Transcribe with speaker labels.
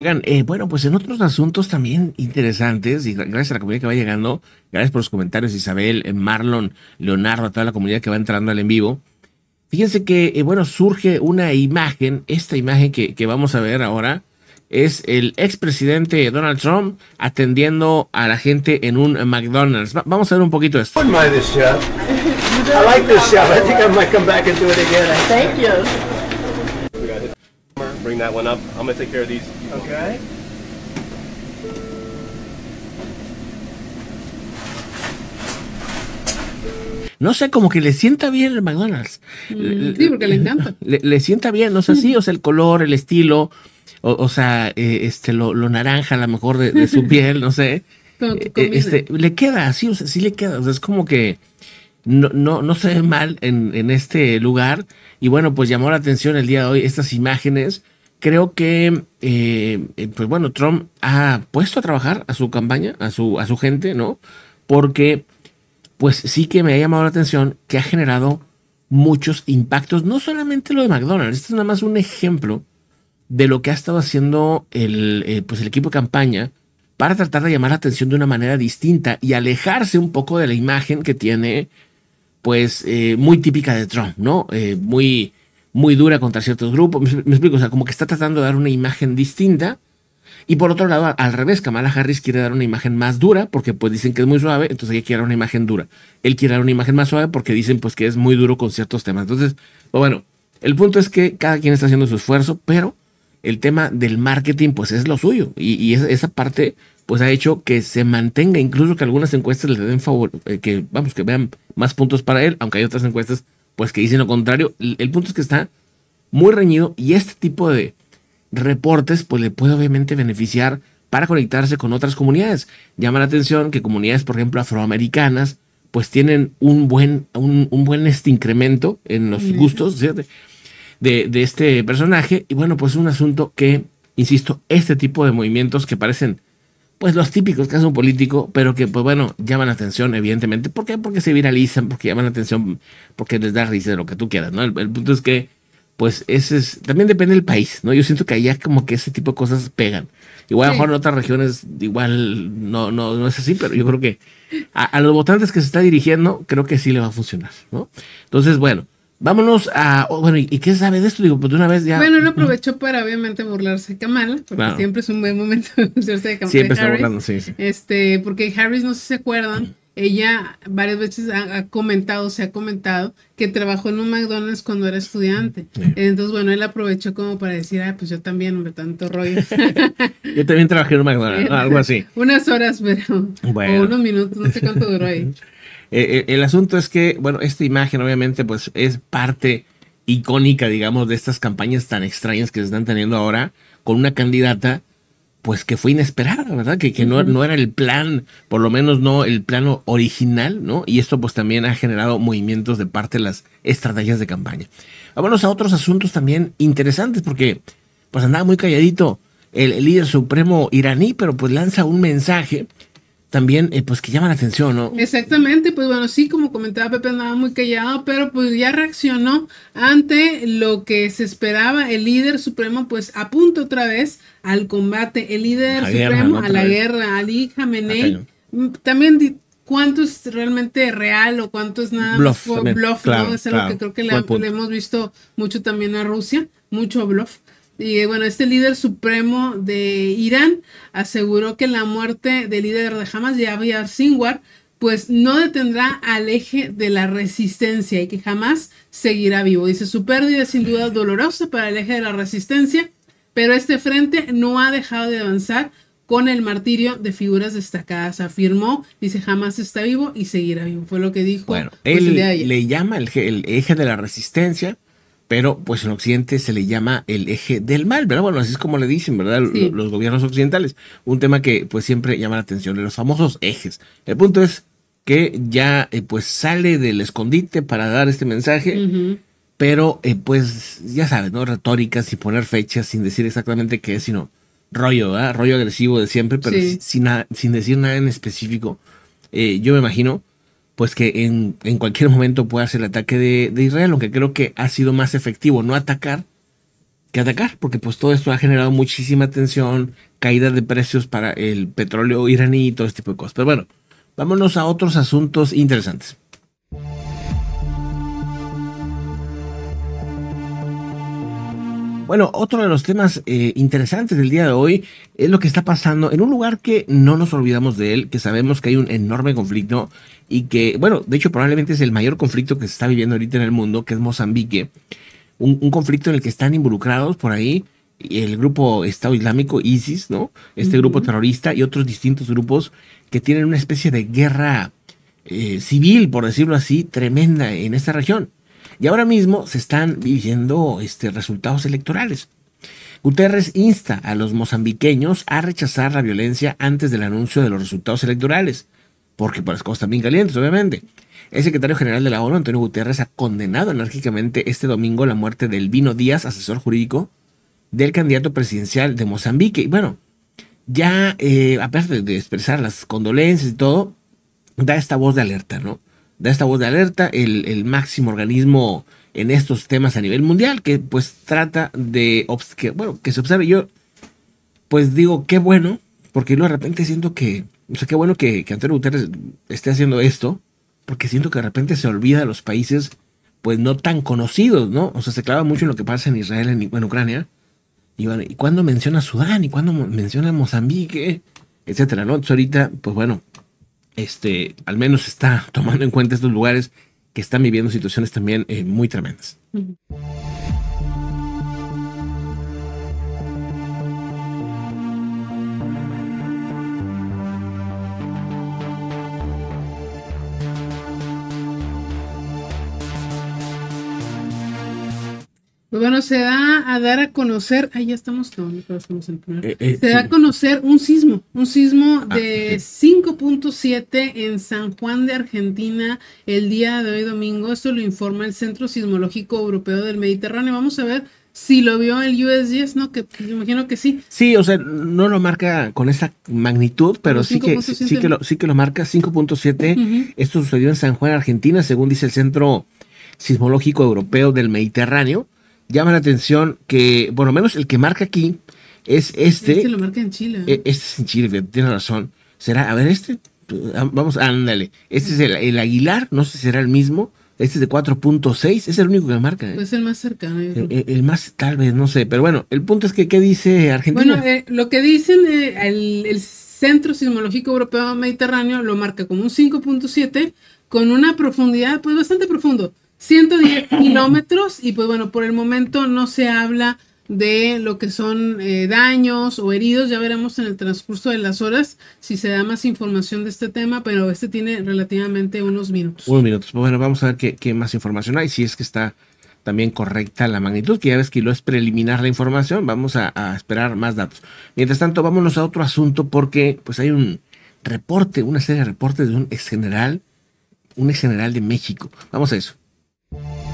Speaker 1: Eh, bueno, pues en otros asuntos también interesantes, y gracias a la comunidad que va llegando, gracias por los comentarios, Isabel, eh, Marlon, Leonardo, a toda la comunidad que va entrando al en vivo. Fíjense que, eh, bueno, surge una imagen, esta imagen que, vamos a ver ahora, es el expresidente Donald Trump atendiendo a la gente en un McDonald's. vamos a ver un poquito esto. I like
Speaker 2: this think I might come back and it
Speaker 1: again. No sé, como que le sienta bien el McDonald's. Mm, sí,
Speaker 2: porque le encanta.
Speaker 1: Le, sienta bien, no sé, sí, o sea, el color, el estilo, o, sea, eh, este, lo, naranja a lo mejor de, su piel, no sé.
Speaker 2: Eh, este,
Speaker 1: le queda, así, o sea, sí le queda. O sea, es como que no, no, no se ve mal en, este lugar. Y bueno, pues llamó la atención el día de hoy estas imágenes creo que, eh, pues bueno, Trump ha puesto a trabajar a su campaña, a su, a su gente, ¿no? Porque, pues sí que me ha llamado la atención que ha generado muchos impactos, no solamente lo de McDonald's, este es nada más un ejemplo de lo que ha estado haciendo el, eh, pues el equipo de campaña para tratar de llamar la atención de una manera distinta y alejarse un poco de la imagen que tiene, pues, eh, muy típica de Trump, ¿no? muy muy dura contra ciertos grupos. Me, explico, o sea, como que está tratando de dar una imagen distinta. Y por otro lado, al revés, Kamala Harris quiere dar una imagen más dura porque pues dicen que es muy suave, entonces ella quiere dar una imagen dura. Él quiere dar una imagen más suave porque dicen pues que es muy duro con ciertos temas. Entonces, pues, bueno, el punto es que cada quien está haciendo su esfuerzo, pero el tema del marketing pues es lo suyo y, esa, parte pues ha hecho que se mantenga incluso que algunas encuestas le den favor eh, que vamos que vean más puntos para él aunque hay otras encuestas pues que dicen lo contrario. El, punto es que está muy reñido y este tipo de reportes pues le puede obviamente beneficiar para conectarse con otras comunidades. Llama la atención que comunidades, por ejemplo, afroamericanas, pues tienen un buen, un, buen este incremento en los gustos de, de, este personaje. Y bueno, pues es un asunto que, insisto, este tipo de movimientos que parecen pues los típicos que hace un político, pero que pues bueno, llaman la atención, evidentemente. ¿Por qué? Porque se viralizan, porque llaman la atención, porque les da risa de lo que tú quieras, ¿no? El, punto es que, pues ese es, también depende del país, ¿no? Yo siento que allá como que ese tipo de cosas pegan. Igual a mejor en otras regiones igual no, no, no es así, pero yo creo que a los votantes que se está dirigiendo, creo que sí le va a funcionar, ¿no? Entonces, bueno. Vámonos a. Oh, bueno, ¿y qué sabe de esto? Digo, pues de una vez ya. Bueno, lo aprovechó
Speaker 2: para obviamente burlarse de Kamala, porque siempre es un buen momento de burlarse de Kamala. Siempre está burlando, sí, Este, porque Harris, no sé si se acuerdan, ella varias veces ha, comentado, se ha comentado, que trabajó en un McDonald's cuando era estudiante. Entonces, bueno, él aprovechó como para decir, ah, pues yo también, hombre, tanto rollo.
Speaker 1: yo también trabajé en un McDonald's, algo así.
Speaker 2: Unas horas, pero. Bueno. unos minutos, no sé cuánto duró ahí.
Speaker 1: Eh, eh, el asunto es que, bueno, esta imagen obviamente pues es parte icónica, digamos, de estas campañas tan extrañas que se están teniendo ahora con una candidata pues que fue inesperada, ¿verdad? Que, que no, no, era el plan, por lo menos no el plano original, ¿no? Y esto pues también ha generado movimientos de parte de las estrategias de campaña. Vámonos a otros asuntos también interesantes porque pues andaba muy calladito el líder supremo iraní, pero pues lanza un mensaje también, eh, pues que llama la atención, ¿no?
Speaker 2: Exactamente, pues bueno, sí, como comentaba Pepe, nada muy callado, pero pues ya reaccionó ante lo que se esperaba. El líder supremo, pues apunta otra vez al combate. El líder supremo a la guerra, Ali Khamenei. Mm, también cuánto es realmente real o cuánto es nada más, bluff Es algo que creo que le hemos visto mucho también a Rusia, mucho bluff. Y bueno, este líder supremo de Irán aseguró que la muerte del líder de Hamas, Yahya al pues no detendrá al eje de la resistencia y que jamás seguirá vivo. Dice, su pérdida es sin duda dolorosa para el eje de la resistencia, pero este frente no ha dejado de avanzar con el martirio de figuras destacadas. Afirmó, dice, jamás está vivo y seguirá vivo. Fue lo que dijo. Bueno, pues, él
Speaker 1: le llama el eje de la resistencia pero pues en Occidente se le llama el eje del mal, ¿verdad? Bueno, así es como le dicen, ¿verdad? Los gobiernos occidentales. Un tema que pues siempre llama la atención, los famosos ejes. El punto es que ya eh, pues sale del escondite para dar este mensaje, pero eh, pues ya sabes, ¿no? Retóricas y poner fechas sin decir exactamente qué es, sino rollo, Rollo agresivo de siempre, pero sin, sin, decir nada en específico. Eh, yo me imagino pues que en, en cualquier momento pueda hacer el ataque de, de, Israel, aunque creo que ha sido más efectivo no atacar que atacar, porque pues todo esto ha generado muchísima tensión, caída de precios para el petróleo iraní y todo este tipo de cosas. Pero bueno, vámonos a otros asuntos interesantes. Bueno, otro de los temas eh, interesantes del día de hoy es lo que está pasando en un lugar que no nos olvidamos de él, que sabemos que hay un enorme conflicto y que, bueno, de hecho probablemente es el mayor conflicto que se está viviendo ahorita en el mundo, que es Mozambique. Un, conflicto en el que están involucrados por ahí el grupo Estado Islámico, ISIS, ¿no? Este grupo terrorista y otros distintos grupos que tienen una especie de guerra eh, civil, por decirlo así, tremenda en esta región. Y ahora mismo se están viviendo este, resultados electorales. Guterres insta a los mozambiqueños a rechazar la violencia antes del anuncio de los resultados electorales, porque por las cosas están bien calientes, obviamente. El secretario general de la ONU, Antonio Guterres, ha condenado enérgicamente este domingo la muerte del Vino Díaz, asesor jurídico del candidato presidencial de Mozambique. Y bueno, ya, eh, aparte de expresar las condolencias y todo, da esta voz de alerta, ¿no? da esta voz de alerta, el, máximo organismo en estos temas a nivel mundial, que pues trata de, bueno, que se observe. Yo pues digo, qué bueno, porque yo de repente siento que, o sea, qué bueno que, Antonio Guterres esté haciendo esto, porque siento que de repente se olvida de los países pues no tan conocidos, ¿no? O sea, se clava mucho en lo que pasa en Israel, en, Ucrania. Y, y cuando menciona Sudán, y cuando menciona Mozambique, etcétera, ¿no? ahorita, pues bueno, este, al menos está tomando en cuenta estos lugares que están viviendo situaciones también eh, muy tremendas.
Speaker 2: Pues bueno, se da a dar a conocer, ahí ya estamos, todos. estamos en eh, eh, se va a conocer un sismo, un sismo ah, de 5.7 en San Juan de Argentina el día de hoy domingo. Esto lo informa el Centro Sismológico Europeo del Mediterráneo. Vamos a ver si lo vio el USGS, ¿no? Que imagino que sí.
Speaker 1: Sí, o sea, no lo marca con esa magnitud, pero sí que, sí, que lo, sí que lo marca 5.7. Esto sucedió en San Juan, Argentina, según dice el Centro Sismológico Europeo del Mediterráneo llama la atención que, bueno menos el que marca aquí, es este. Este lo marca
Speaker 2: en Chile. ¿eh?
Speaker 1: E, este es en Chile, tiene razón. ¿Será? A ver, este. Ah, vamos, ándale. Este es el, Aguilar, no sé si será el mismo. Este es de 4.6, es el único que marca. ¿eh? Es
Speaker 2: pues el más cercano. El,
Speaker 1: más, tal vez, no sé. Pero bueno, el punto es que, ¿qué dice Argentina? Bueno,
Speaker 2: eh, lo que dicen, el, el, Centro Sismológico Europeo Mediterráneo lo marca como un 5.7, con una profundidad, pues bastante profundo. 110 kilómetros y pues bueno, por el momento no se habla de lo que son eh, daños o heridos. Ya veremos en el transcurso de las horas si se da más información de este tema, pero este tiene relativamente unos minutos.
Speaker 1: Unos minutos. pues Bueno, vamos a ver qué, más información hay, si es que está también correcta la magnitud, que ya ves que lo es preliminar la información, vamos a, a esperar más datos. Mientras tanto, vámonos a otro asunto porque pues hay un reporte, una serie de reportes de un ex general, un ex general de México. Vamos a eso. Bye.